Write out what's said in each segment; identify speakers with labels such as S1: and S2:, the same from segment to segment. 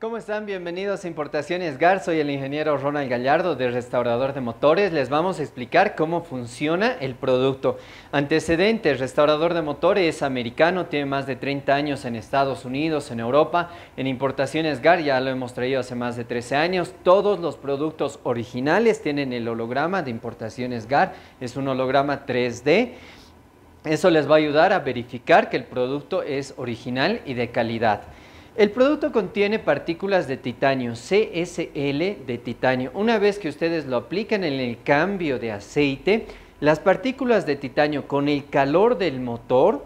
S1: ¿Cómo están? Bienvenidos a Importaciones GAR. Soy el ingeniero Ronald Gallardo de Restaurador de Motores. Les vamos a explicar cómo funciona el producto. Antecedentes, Restaurador de Motores es americano, tiene más de 30 años en Estados Unidos, en Europa. En Importaciones GAR ya lo hemos traído hace más de 13 años. Todos los productos originales tienen el holograma de Importaciones GAR. Es un holograma 3D. Eso les va a ayudar a verificar que el producto es original y de calidad. El producto contiene partículas de titanio, CSL de titanio. Una vez que ustedes lo aplican en el cambio de aceite, las partículas de titanio con el calor del motor,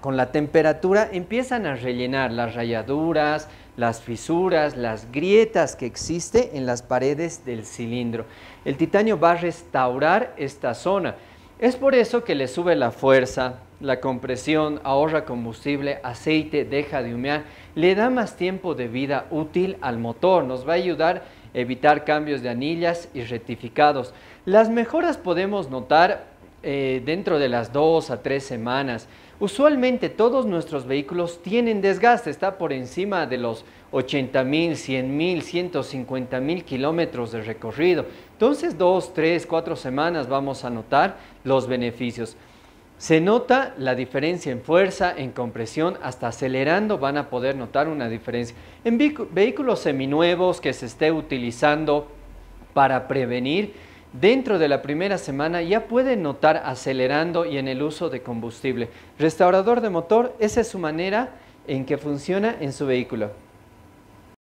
S1: con la temperatura, empiezan a rellenar las rayaduras, las fisuras, las grietas que existen en las paredes del cilindro. El titanio va a restaurar esta zona. Es por eso que le sube la fuerza, la compresión, ahorra combustible, aceite, deja de humear, le da más tiempo de vida útil al motor, nos va a ayudar a evitar cambios de anillas y rectificados. Las mejoras podemos notar eh, dentro de las dos a tres semanas. Usualmente todos nuestros vehículos tienen desgaste, está por encima de los 80 mil, 100 mil, 150 mil kilómetros de recorrido. Entonces, dos, tres, cuatro semanas vamos a notar los beneficios. Se nota la diferencia en fuerza, en compresión, hasta acelerando van a poder notar una diferencia. En vehículos seminuevos que se esté utilizando para prevenir, dentro de la primera semana ya pueden notar acelerando y en el uso de combustible. Restaurador de motor, esa es su manera en que funciona en su vehículo.